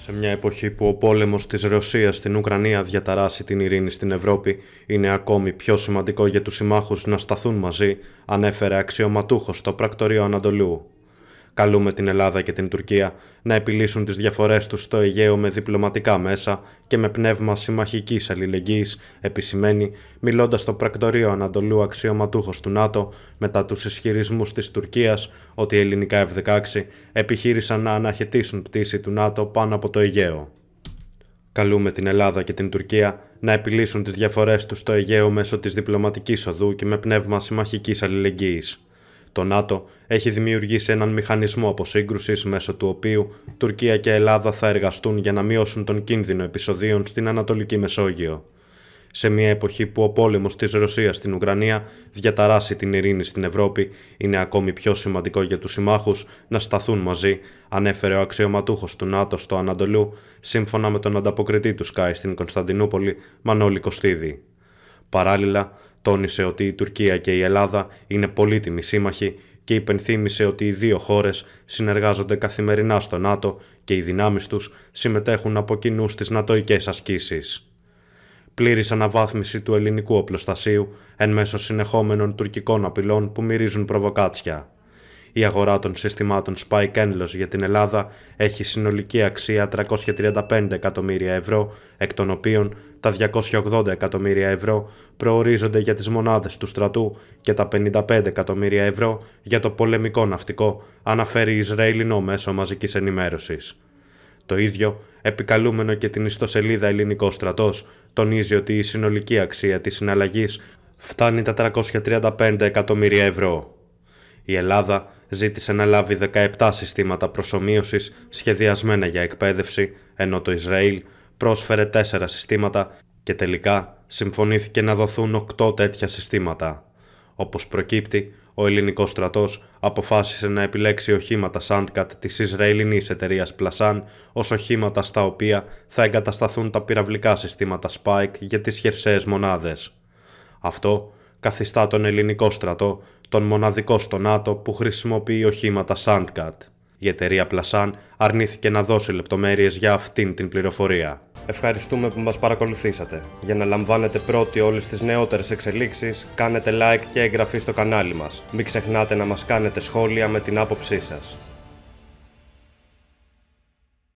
Σε μια εποχή που ο πόλεμος της Ρωσίας στην Ουκρανία διαταράσει την ειρήνη στην Ευρώπη, είναι ακόμη πιο σημαντικό για τους συμμάχους να σταθούν μαζί, ανέφερε αξιωματούχος στο πρακτορείο Ανατολού. Καλούμε την Ελλάδα και την Τουρκία να επιλύσουν τις διαφορές τους στο Αιγαίο με διπλωματικά μέσα και με πνεύμα συμμαχικής αλληλεγγύης, επισημαίνει, μιλώντας στο πρακτορείο Ανατολού αξιωματούχος του ΝΑΤΟ μετά τους ισχυρισμούς της Τουρκίας ότι οι ελληνικά F-16 επιχείρησαν να αναχαιτήσουν πτήση του ΝΑΤΟ πάνω από το Αιγαίο. Καλούμε την Ελλάδα και την Τουρκία να επιλύσουν τις διαφορές τους στο Αιγαίο μέσω της διπλωματικής οδού και με πνεύμα συμμαχικής αλληλεγγύης. Το ΝΑΤΟ έχει δημιουργήσει έναν μηχανισμό αποσύγκρουσης μέσω του οποίου Τουρκία και Ελλάδα θα εργαστούν για να μειώσουν τον κίνδυνο επεισοδίων στην Ανατολική Μεσόγειο. Σε μια εποχή που ο πόλεμος της Ρωσίας στην Ουκρανία διαταράσει την ειρήνη στην Ευρώπη, είναι ακόμη πιο σημαντικό για τους συμμάχους να σταθούν μαζί, ανέφερε ο αξιωματούχος του ΝΑΤΟ στο Ανατολού, σύμφωνα με τον ανταποκριτή του ΣΚΑΙ στην Κωνσταντινούπολη, Μανώλη Κωστίδη. Παράλληλα, Τόνισε ότι η Τουρκία και η Ελλάδα είναι πολύτιμοι σύμμαχοι και υπενθύμησε ότι οι δύο χώρες συνεργάζονται καθημερινά στο ΝΑΤΟ και οι δυνάμεις τους συμμετέχουν από κοινού στις νατοικές ασκήσεις. Πλήρης αναβάθμιση του ελληνικού οπλοστασίου εν μέσω συνεχόμενων τουρκικών απειλών που μυρίζουν προβοκάτσια. Η αγορά των συστημάτων Spike Endless για την Ελλάδα έχει συνολική αξία 335 εκατομμύρια ευρώ, εκ των οποίων τα 280 εκατομμύρια ευρώ προορίζονται για τις μονάδες του στρατού και τα 55 εκατομμύρια ευρώ για το πολεμικό ναυτικό, αναφέρει Ισραηλινό μέσο μαζικής ενημέρωσης. Το ίδιο, επικαλούμενο και την ιστοσελίδα Ελληνικό Στρατός, τονίζει ότι η συνολική αξία της συναλλαγής φτάνει τα 335 εκατομμύρια ευρώ. Η Ελλάδα ζήτησε να λάβει 17 συστήματα προσωμείωσης σχεδιασμένα για εκπαίδευση, ενώ το Ισραήλ πρόσφερε 4 συστήματα και τελικά συμφωνήθηκε να δοθούν 8 τέτοια συστήματα. Όπως προκύπτει, ο ελληνικός στρατός αποφάσισε να επιλέξει οχήματα Sandcat της Ισραηλινής εταιρείας Plasan ως οχήματα στα οποία θα εγκατασταθούν τα πυραυλικά συστήματα Spike για τις χερσαίες μονάδες. Αυτό καθιστά τον ελληνικό στρατό τον μοναδικό στο ΝΑΤΟ που χρησιμοποιεί οχήματα Sandcat. Η εταιρεία Πλασάν αρνήθηκε να δώσει λεπτομέρειες για αυτήν την πληροφορία. Ευχαριστούμε που μας παρακολουθήσατε. Για να λαμβάνετε πρώτοι όλες τις νεότερες εξελίξεις, κάνετε like και εγγραφή στο κανάλι μας. Μην ξεχνάτε να μας κάνετε σχόλια με την άποψή σας.